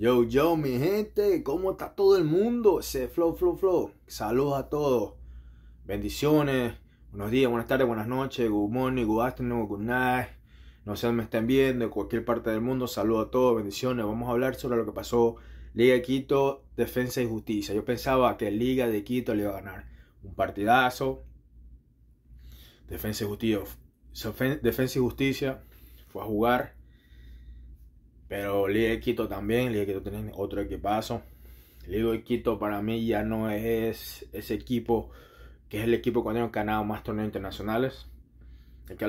Yo, yo, mi gente, ¿cómo está todo el mundo? Se flow, flow, flow. Saludos a todos. Bendiciones. Buenos días, buenas tardes, buenas noches. Good morning, good afternoon, good night. No sé dónde me están viendo, en cualquier parte del mundo. Saludos a todos, bendiciones. Vamos a hablar sobre lo que pasó. Liga de Quito, Defensa y Justicia. Yo pensaba que Liga de Quito le iba a ganar un partidazo. Defensa y Justicia, Defensa y Justicia fue a jugar pero Liga de Quito también, Liga de Quito tiene otro equipazo. Liga de Quito para mí ya no es ese equipo que es el equipo que han ganado más torneos internacionales. Hay que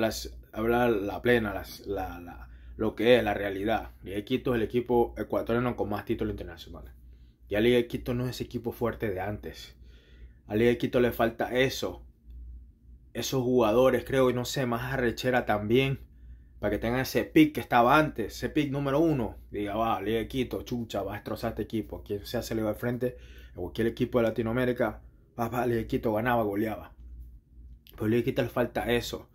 hablar la plena, lo que es la realidad. Liga de Quito es el equipo ecuatoriano con más títulos internacionales. Ya Liga de Quito no es ese equipo fuerte de antes. A Liga de Quito le falta eso. Esos jugadores, creo, y no sé, más arrechera también para que tengan ese pick que estaba antes, ese pick número uno. Diga, va, le quito, chucha, va a destrozar este equipo. Quien sea se le va al frente, o cualquier equipo de Latinoamérica, va, va, le quito, ganaba, goleaba. Pero pues le Quito le falta eso.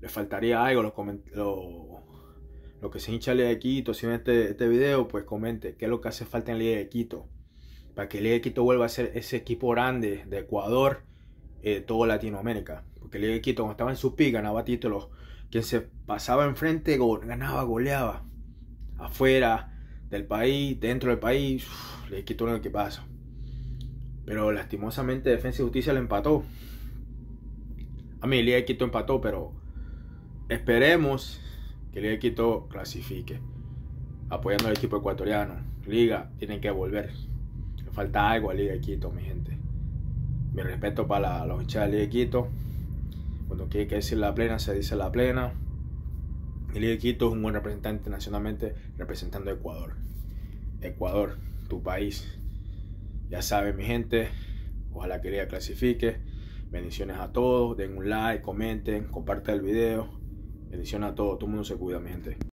Le faltaría algo, lo, lo, que se hincha le Quito, si ven este, este, video, pues comente qué es lo que hace falta en Liga de Quito. Para que Liga de Quito vuelva a ser ese equipo grande de Ecuador, de eh, toda Latinoamérica. Porque Liga de Quito, cuando estaba en su pick, ganaba títulos quien se pasaba enfrente ganaba, goleaba. Afuera del país, dentro del país, le quitó lo que pasa. Pero lastimosamente Defensa y Justicia le empató. A mí Liga de Quito empató, pero esperemos que Liga de Quito clasifique. Apoyando al equipo ecuatoriano. Liga, tienen que volver. Le falta algo a Liga de Quito, mi gente. Mi respeto para los hinchas de Liga de Quito que quiere que decir la plena, se dice la plena. El Quito es un buen representante nacionalmente representando a Ecuador. Ecuador, tu país. Ya saben, mi gente, ojalá que lea clasifique. Bendiciones a todos, den un like, comenten, compartan el video. Bendiciones a todos, todo el mundo se cuida, mi gente.